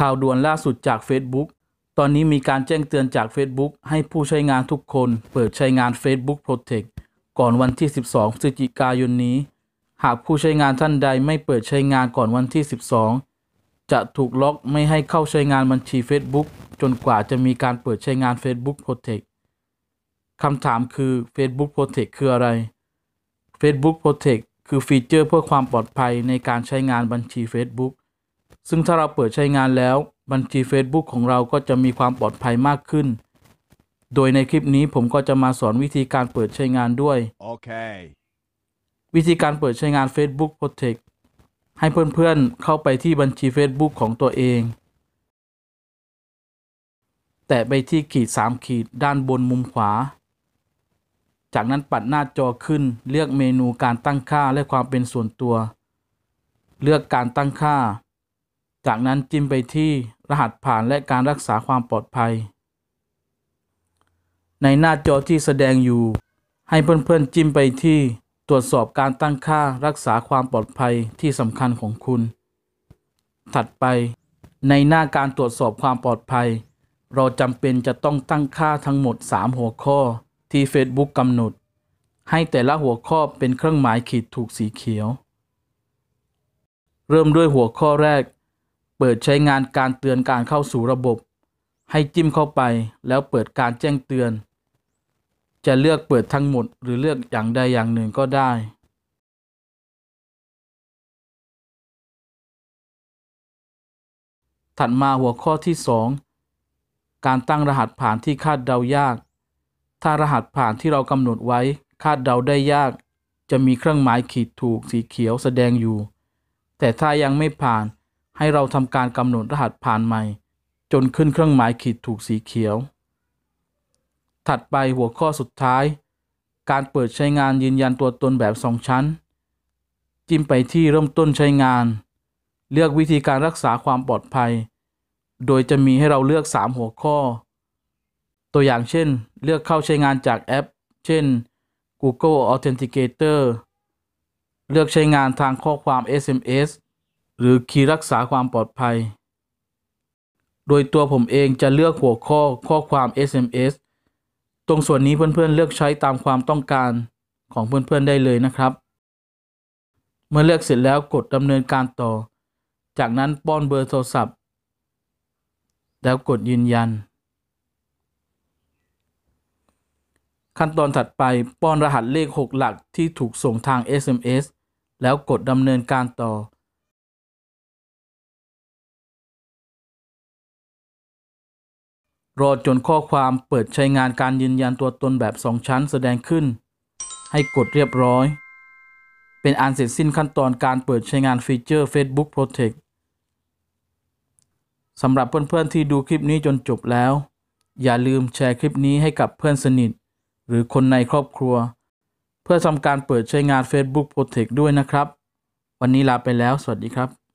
ข่าวด่วนล่าสุดจาก Facebook ตอนนี้มีการแจ้งเตือนจาก Facebook ให้ผู้ใช้งานทุกคนเปิดใช้งาน Facebook Protect ก่อนวันที่ 12พฤศจิกายนนี้ หากผู้ใช้งานท่านใดไม่เปิดใช้งานก่อนวันที่ 12 จะถูกล็อกไม่ให้เข้าใช้งานบัญชี Facebook จนกว่าจะมีการเปิดใช้งาน Facebook Protect คำถามคือ Facebook Protect คืออะไร Facebook Protect คือฟีเจอร์เพื่อความปลอดภัยในการใช้งานบัญชี Facebook ซึ่งถ้าเราเปิดใช้งานแล้วบัญชี Facebook ของเราก็จะมีความปลอดภัยมากขึ้น โดยในคลิปนี้ผมก็จะมาสอนวิธีการเปิดใช้งานด้วย okay. วิธีการเปิดใช้งาน Facebook Protect ให้เพื่อนๆเข้าไปที่บัญชี Facebook ของตัวเอง แต่ไปที่ขีด3ขีดด้านบนมุมขวา จากนั้นปัดหน้าจอขึ้นเลือกเมนูการตั้งค่าและความเป็นส่วนตัว เลือกการตั้งค่าจากนั้นจิ้มไปที่รหัสผ่านและการรักษาความปลอดภัย ในหน้าจอที่แสดงอยู่ ให้เพื่อนๆจิ้มไปที่ตรวจสอบการตั้งค่ารักษาความปลอดภัยที่สำคัญของคุณ ถัดไปในหน้าการตรวจสอบความปลอดภัย เราจำเป็นจะต้องตั้งค่าทั้งหมด 3 หัวข้อที่ Facebook กำหนด ให้แต่ละหัวข้อเป็นเครื่องหมายขีดถูกสีเขียว เริ่มด้วยหัวข้อแรกเปิดใช้งานการเตือนการเข้าสู่ระบบ ให้จิ้มเข้าไปแล้วเปิดการแจ้งเตือน จะเลือกเปิดทั้งหมดหรือเลือกอย่างใดอย่างหนึ่งก็ได้ ถัดมาหัวข้อที่ 2 การตั้งรหัสผ่านที่คาดเดายาก ถ้ารหัสผ่านที่เรากำหนดไว้คาดเดาได้ยาก จะมีเครื่องหมายขีดถูกสีเขียวแสดงอยู่ แต่ถ้ายังไม่ผ่านให้เราทำการกำหนดรหัสผ่านใหม่ จนขึ้นเครื่องหมายขีดถูกสีเขียว ถัดไปหัวข้อสุดท้าย การเปิดใช้งานยืนยันตัวตนแบบสองชั้น จิ้มไปที่เริ่มต้นใช้งาน เลือกวิธีการรักษาความปลอดภัย โดยจะมีให้เราเลือก 3 หัวข้อ ตัวอย่างเช่น เลือกเข้าใช้งานจากแอป เช่น Google Authenticator เลือกใช้งานทางข้อความ SMS หรือคีย์รักษาความปลอดภัย โดยตัวผมเองจะเลือกหัวข้อข้อความ SMS ตรงส่วนนี้เพื่อนๆเลือกใช้ตามความต้องการของเพื่อนๆได้เลยนะครับ เมื่อเลือกเสร็จแล้วกดดำเนินการต่อ จากนั้นป้อนเบอร์โทรศัพท์ แล้วกดยืนยัน ขั้นตอนถัดไปป้อนรหัสเลข 6 หลักที่ถูกส่งทาง SMS แล้วกดดำเนินการต่อรอ จนข้อความเปิดใช้งานการยืนยันตัวตนแบบ 2 ชั้น แสดงขึ้น ให้กดเรียบร้อย เป็นอันเสร็จสิ้นขั้นตอนการเปิดใช้งานฟีเจอร์ Facebook Protect สำหรับเพื่อนๆที่ดูคลิปนี้จนจบแล้ว อย่าลืมแชร์คลิปนี้ให้กับเพื่อนสนิท หรือคนในครอบครัว เพื่อทำการเปิดใช้งาน Facebook Protect ด้วยนะครับ วันนี้ลาไปแล้วสวัสดีครับ